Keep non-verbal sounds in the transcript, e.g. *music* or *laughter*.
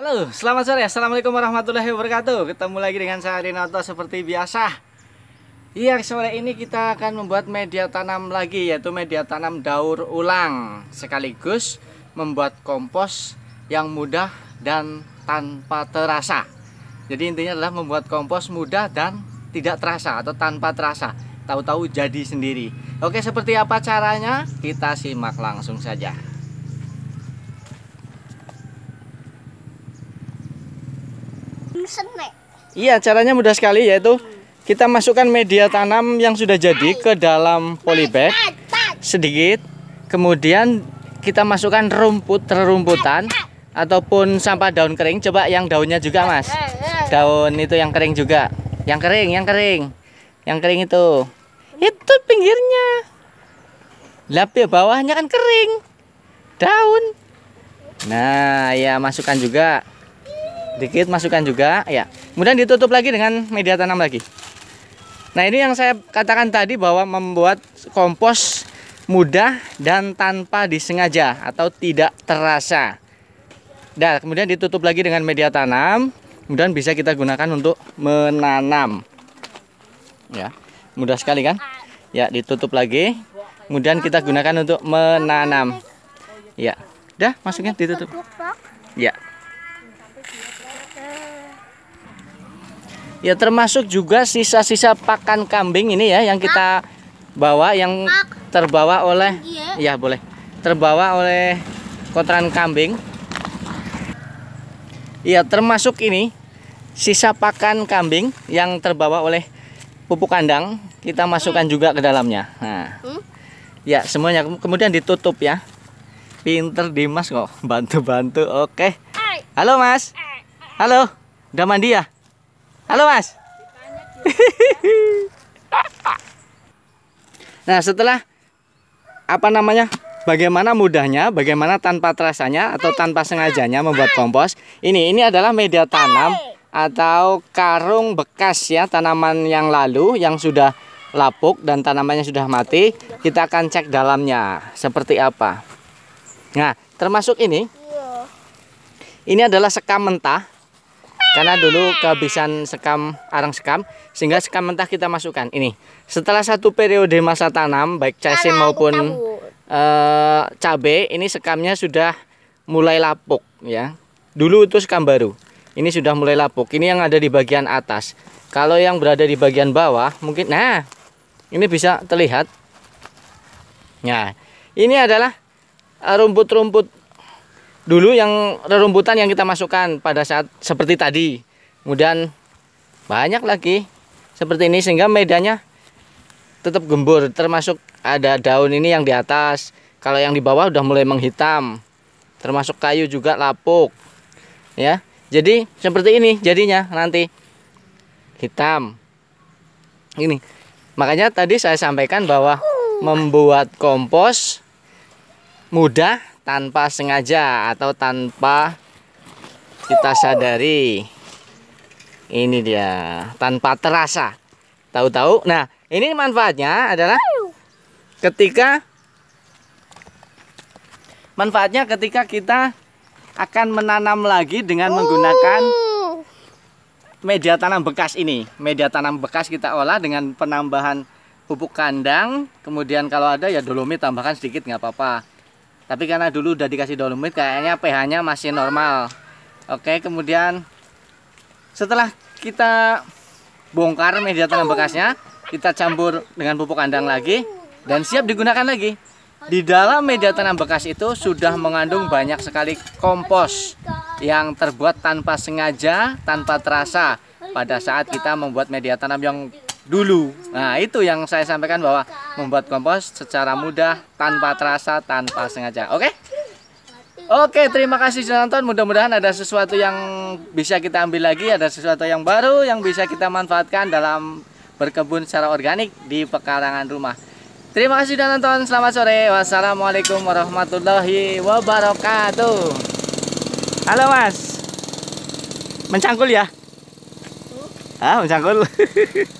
Halo, selamat sore. Assalamualaikum warahmatullahi wabarakatuh. Ketemu lagi dengan saya Rinoto seperti biasa. Iya, sore ini kita akan membuat media tanam lagi yaitu media tanam daur ulang sekaligus membuat kompos yang mudah dan tanpa terasa. Jadi intinya adalah membuat kompos mudah dan tidak terasa atau tanpa terasa. Tahu-tahu jadi sendiri. Oke, seperti apa caranya? Kita simak langsung saja. Iya, caranya mudah sekali yaitu kita masukkan media tanam yang sudah jadi ke dalam polybag sedikit. Kemudian kita masukkan rumput rerumputan ataupun sampah daun kering. Coba yang daunnya juga, Mas. Daun itu yang kering juga. Yang kering, yang kering. Yang kering itu. Itu pinggirnya. Lapis bawahnya kan kering. Daun. Nah, ya masukkan juga sedikit masukkan juga ya kemudian ditutup lagi dengan media tanam lagi nah ini yang saya katakan tadi bahwa membuat kompos mudah dan tanpa disengaja atau tidak terasa dan kemudian ditutup lagi dengan media tanam kemudian bisa kita gunakan untuk menanam ya mudah sekali kan ya ditutup lagi kemudian kita gunakan untuk menanam ya dah masuknya ditutup ya Ya termasuk juga sisa-sisa pakan kambing ini ya yang kita bawa yang terbawa oleh ya boleh terbawa oleh kotoran kambing. Ya termasuk ini sisa pakan kambing yang terbawa oleh pupuk kandang kita masukkan hmm. juga ke dalamnya. Nah. Hmm? Ya semuanya kemudian ditutup ya. Pinter Dimas kok bantu-bantu. Oke. Halo Mas. Halo, udah mandi ya? Halo Mas. *laughs* nah setelah apa namanya? Bagaimana mudahnya, bagaimana tanpa terasanya atau tanpa sengajanya membuat kompos? Ini ini adalah media tanam atau karung bekas ya tanaman yang lalu yang sudah lapuk dan tanamannya sudah mati. Kita akan cek dalamnya seperti apa. Nah termasuk ini. Iya. Ini adalah sekam mentah karena dulu kehabisan sekam arang sekam sehingga sekam mentah kita masukkan ini setelah satu periode masa tanam baik cacing maupun e, eh, cabai ini sekamnya sudah mulai lapuk ya dulu itu sekam baru ini sudah mulai lapuk ini yang ada di bagian atas kalau yang berada di bagian bawah mungkin nah ini bisa terlihat nah ini adalah eh, rumput-rumput dulu yang rerumputan yang kita masukkan pada saat seperti tadi kemudian banyak lagi seperti ini sehingga medannya tetap gembur termasuk ada daun ini yang di atas kalau yang di bawah udah mulai menghitam termasuk kayu juga lapuk ya jadi seperti ini jadinya nanti hitam ini makanya tadi saya sampaikan bahwa membuat kompos mudah tanpa sengaja atau tanpa kita sadari ini dia tanpa terasa tahu-tahu nah ini manfaatnya adalah ketika manfaatnya ketika kita akan menanam lagi dengan menggunakan media tanam bekas ini media tanam bekas kita olah dengan penambahan pupuk kandang kemudian kalau ada ya dolomi tambahkan sedikit nggak apa-apa tapi karena dulu udah dikasih dolomit kayaknya pH-nya masih normal oke kemudian setelah kita bongkar media tanam bekasnya kita campur dengan pupuk kandang lagi dan siap digunakan lagi di dalam media tanam bekas itu sudah mengandung banyak sekali kompos yang terbuat tanpa sengaja, tanpa terasa pada saat kita membuat media tanam yang dulu. Nah, itu yang saya sampaikan bahwa membuat kompos secara mudah, tanpa terasa, tanpa sengaja. Oke? Okay? Oke, terima kasih sudah nonton. Mudah-mudahan ada sesuatu yang bisa kita ambil lagi, ada sesuatu yang baru yang bisa kita manfaatkan dalam berkebun secara organik di pekarangan rumah. Terima kasih sudah nonton. Selamat sore. Wassalamualaikum warahmatullahi wabarakatuh. Halo, Mas. Mencangkul ya? Ah, mencangkul. *laughs*